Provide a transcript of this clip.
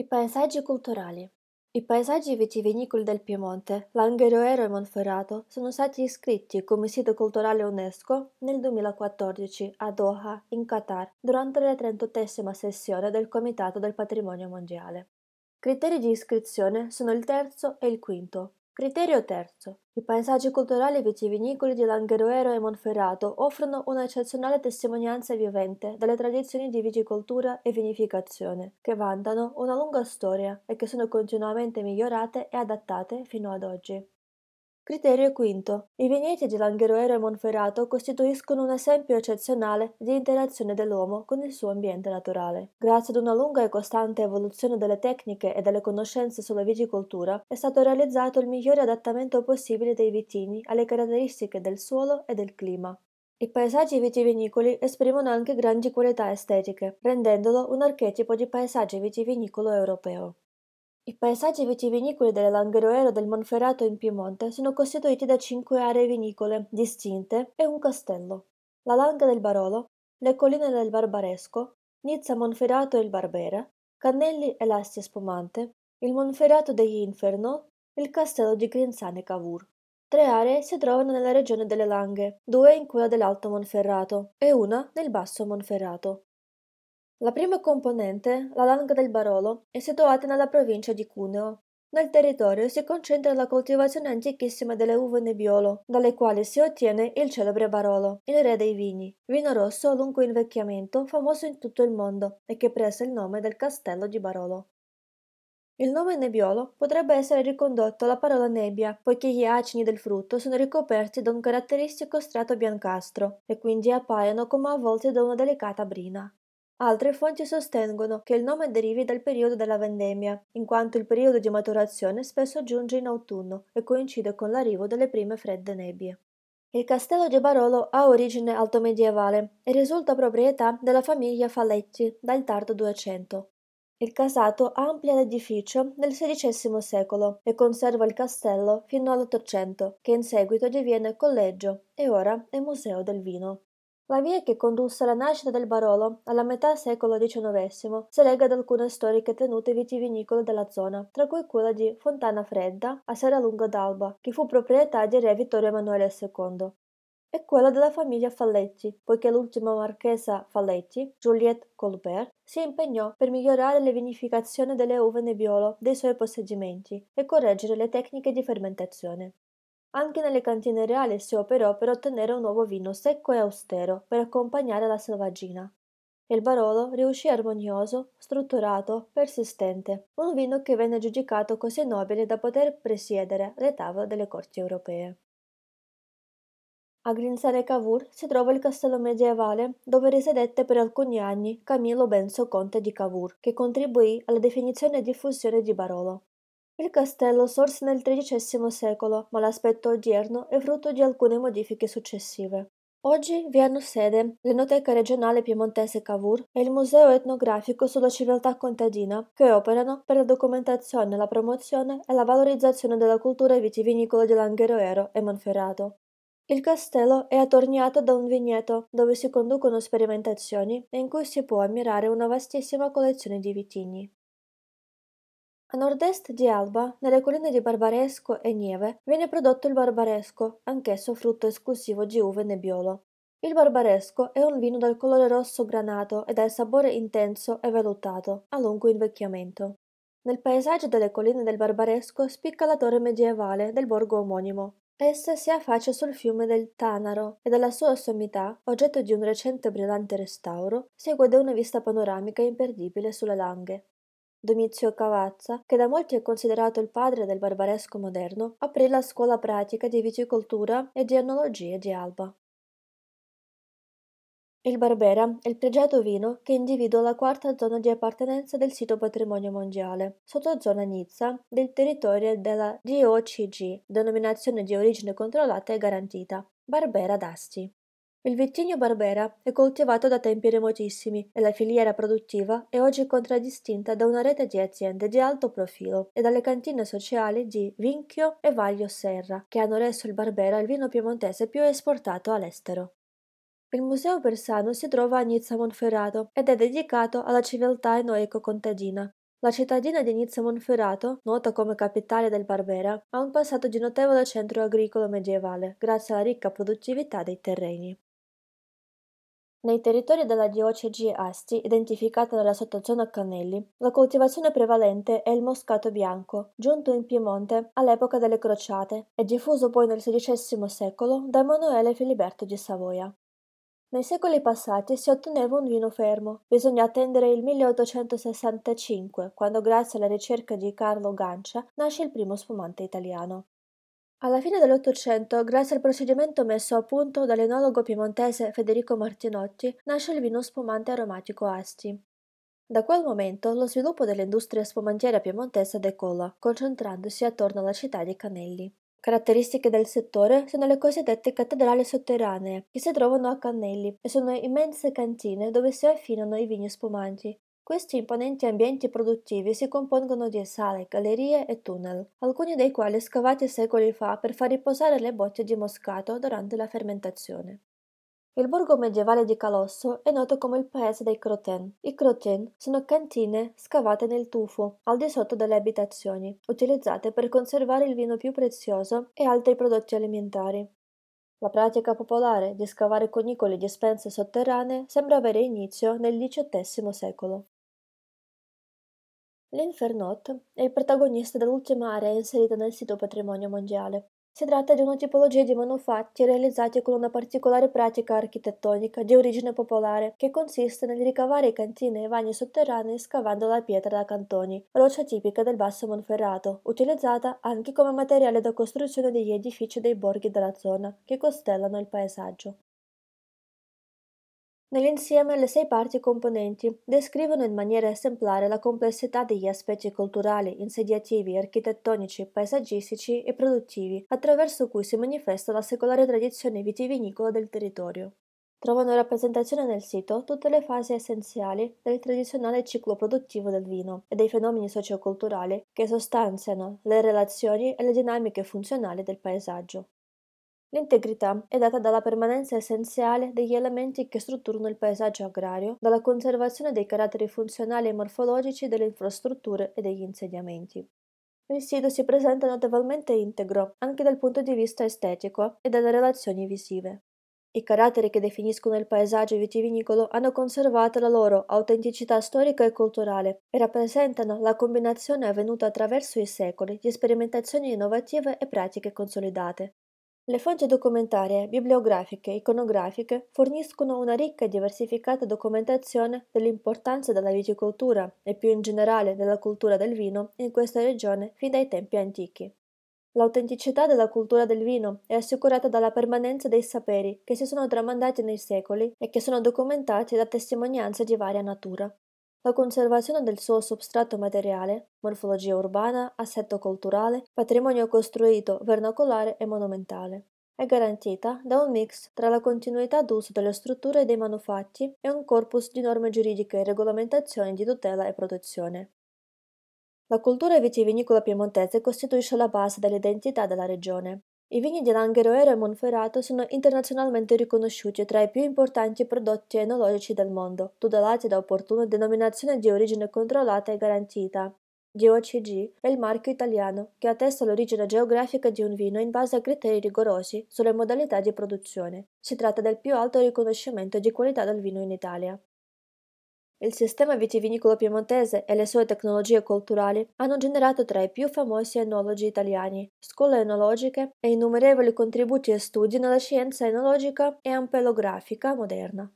I paesaggi culturali i paesaggi vitivinicoli del Piemonte, Langheroero e Monferrato sono stati iscritti come sito culturale UNESCO nel 2014 a Doha, in Qatar, durante la 38 sessione del Comitato del Patrimonio Mondiale. Criteri di iscrizione sono il terzo e il quinto, Criterio terzo. I paesaggi culturali vitivinicoli di Langheroero e Monferrato offrono un'eccezionale testimonianza vivente delle tradizioni di viticoltura e vinificazione, che vantano una lunga storia e che sono continuamente migliorate e adattate fino ad oggi. Criterio quinto. I vigneti di Langheroero e Monferrato costituiscono un esempio eccezionale di interazione dell'uomo con il suo ambiente naturale. Grazie ad una lunga e costante evoluzione delle tecniche e delle conoscenze sulla viticoltura, è stato realizzato il migliore adattamento possibile dei vitigni alle caratteristiche del suolo e del clima. I paesaggi vitivinicoli esprimono anche grandi qualità estetiche, rendendolo un archetipo di paesaggio vitivinicolo europeo. I paesaggi vitivinicoli della Langheroero del Monferrato in Piemonte sono costituiti da cinque aree vinicole distinte e un castello. La Langa del Barolo, le colline del Barbaresco, Nizza Monferrato e il Barbera, Cannelli e l'Astia Spumante, il Monferrato degli Inferno, il castello di Grinzane Cavour. Tre aree si trovano nella regione delle Langhe, due in quella dell'Alto Monferrato e una nel Basso Monferrato. La prima componente, la Langa del Barolo, è situata nella provincia di Cuneo. Nel territorio si concentra la coltivazione antichissima delle uve Nebbiolo, dalle quali si ottiene il celebre Barolo, il re dei vini, vino rosso a lungo invecchiamento famoso in tutto il mondo e che prese il nome del castello di Barolo. Il nome nebbiolo potrebbe essere ricondotto alla parola nebbia, poiché gli acini del frutto sono ricoperti da un caratteristico strato biancastro e quindi appaiono come avvolti da una delicata brina. Altre fonti sostengono che il nome derivi dal periodo della vendemmia, in quanto il periodo di maturazione spesso giunge in autunno e coincide con l'arrivo delle prime fredde nebbie. Il castello di Barolo ha origine altomedievale e risulta proprietà della famiglia Faletti dal tardo 200. Il casato amplia l'edificio nel XVI secolo e conserva il castello fino all'Ottocento, che in seguito diviene collegio e ora è museo del vino. La via che condusse alla nascita del Barolo, alla metà secolo XIX, si lega ad alcune storiche tenute vitivinicole della zona, tra cui quella di Fontana Fredda a Serralunga d'Alba, che fu proprietà di re Vittorio Emanuele II, e quella della famiglia Falletti, poiché l'ultima marchesa Falletti, Juliette Colbert, si impegnò per migliorare la vinificazione delle uve nebbiolo dei suoi possedimenti e correggere le tecniche di fermentazione. Anche nelle cantine reali si operò per ottenere un nuovo vino secco e austero per accompagnare la selvaggina. Il Barolo riuscì armonioso, strutturato, persistente, un vino che venne giudicato così nobile da poter presiedere le tavole delle corti europee. A Grinsale Cavour si trova il castello medievale dove risiedette per alcuni anni Camillo Benso conte di Cavour, che contribuì alla definizione e diffusione di Barolo. Il castello sorse nel XIII secolo, ma l'aspetto odierno è frutto di alcune modifiche successive. Oggi vi hanno sede l'Enoteca regionale piemontese Cavour e il Museo etnografico sulla civiltà contadina, che operano per la documentazione, la promozione e la valorizzazione della cultura vitivinicola di Langheroero e Monferrato. Il castello è attorniato da un vigneto dove si conducono sperimentazioni e in cui si può ammirare una vastissima collezione di vitigni. A nord-est di Alba, nelle colline di Barbaresco e Nieve, viene prodotto il barbaresco, anch'esso frutto esclusivo di uve nebbiolo. Il barbaresco è un vino dal colore rosso granato e dal sapore intenso e vellutato, a lungo invecchiamento. Nel paesaggio delle colline del barbaresco spicca la torre medievale del borgo omonimo. Essa si affaccia sul fiume del Tanaro e dalla sua sommità, oggetto di un recente brillante restauro, si gode una vista panoramica imperdibile sulle Langhe. Domizio Cavazza, che da molti è considerato il padre del barbaresco moderno, aprì la scuola pratica di viticoltura e di enologia di Alba. Il Barbera è il pregiato vino che individua la quarta zona di appartenenza del sito patrimonio mondiale, sotto zona Nizza, del territorio della DOCG, denominazione di origine controllata e garantita, Barbera d'Asti. Il vitigno Barbera è coltivato da tempi remotissimi e la filiera produttiva è oggi contraddistinta da una rete di aziende di alto profilo e dalle cantine sociali di Vinchio e Vaglio Serra, che hanno reso il Barbera il vino piemontese più esportato all'estero. Il Museo Persano si trova a Nizza Monferrato ed è dedicato alla civiltà enoico-contadina, la cittadina di Nizza Monferrato, nota come capitale del Barbera, ha un passato di notevole centro agricolo medievale, grazie alla ricca produttività dei terreni. Nei territori della diocesi Asti, identificata dalla sottozona Cannelli, la coltivazione prevalente è il moscato bianco, giunto in Piemonte all'epoca delle crociate e diffuso poi nel XVI secolo da Emanuele Filiberto di Savoia. Nei secoli passati si otteneva un vino fermo. Bisogna attendere il 1865, quando grazie alla ricerca di Carlo Gancia nasce il primo spumante italiano. Alla fine dell'Ottocento, grazie al procedimento messo a punto dall'enologo piemontese Federico Martinotti, nasce il vino spumante aromatico Asti. Da quel momento lo sviluppo dell'industria spumantiera piemontese decolla, concentrandosi attorno alla città di Canelli. Caratteristiche del settore sono le cosiddette cattedrali sotterranee, che si trovano a Cannelli e sono immense cantine dove si affinano i vini spumanti, questi imponenti ambienti produttivi si compongono di sale, gallerie e tunnel, alcuni dei quali scavati secoli fa per far riposare le botte di moscato durante la fermentazione. Il borgo medievale di Calosso è noto come il paese dei croten. I croten sono cantine scavate nel tufo, al di sotto delle abitazioni, utilizzate per conservare il vino più prezioso e altri prodotti alimentari. La pratica popolare di scavare conicoli di spense sotterranee sembra avere inizio nel XVIII secolo. L'Infernote è il protagonista dell'ultima area inserita nel sito Patrimonio Mondiale. Si tratta di una tipologia di manufatti realizzati con una particolare pratica architettonica di origine popolare che consiste nel ricavare i cantini e i vani sotterranei scavando la pietra da cantoni, roccia tipica del Basso Monferrato, utilizzata anche come materiale da costruzione degli edifici dei borghi della zona che costellano il paesaggio. Nell'insieme le sei parti componenti descrivono in maniera esemplare la complessità degli aspetti culturali, insediativi, architettonici, paesaggistici e produttivi attraverso cui si manifesta la secolare tradizione vitivinicola del territorio. Trovano rappresentazione nel sito tutte le fasi essenziali del tradizionale ciclo produttivo del vino e dei fenomeni socioculturali che sostanziano le relazioni e le dinamiche funzionali del paesaggio. L'integrità è data dalla permanenza essenziale degli elementi che strutturano il paesaggio agrario, dalla conservazione dei caratteri funzionali e morfologici delle infrastrutture e degli insediamenti. Il sito si presenta notevolmente integro, anche dal punto di vista estetico e dalle relazioni visive. I caratteri che definiscono il paesaggio vitivinicolo hanno conservato la loro autenticità storica e culturale e rappresentano la combinazione avvenuta attraverso i secoli di sperimentazioni innovative e pratiche consolidate, le fonti documentarie, bibliografiche, iconografiche forniscono una ricca e diversificata documentazione dell'importanza della viticoltura e più in generale della cultura del vino in questa regione fin dai tempi antichi. L'autenticità della cultura del vino è assicurata dalla permanenza dei saperi che si sono tramandati nei secoli e che sono documentati da testimonianze di varia natura. La conservazione del suo substrato materiale, morfologia urbana, assetto culturale, patrimonio costruito, vernacolare e monumentale è garantita da un mix tra la continuità d'uso delle strutture e dei manufatti e un corpus di norme giuridiche e regolamentazioni di tutela e protezione. La cultura vitivinicola piemontese costituisce la base dell'identità della regione, i vini di Langheroero e Monferrato sono internazionalmente riconosciuti tra i più importanti prodotti enologici del mondo, tutelati da opportuna denominazione di origine controllata e garantita. DOCG è il marchio italiano che attesta l'origine geografica di un vino in base a criteri rigorosi sulle modalità di produzione. Si tratta del più alto riconoscimento di qualità del vino in Italia. Il sistema vitivinicolo piemontese e le sue tecnologie culturali hanno generato tra i più famosi enologi italiani, scuole enologiche e innumerevoli contributi e studi nella scienza enologica e ampelografica moderna.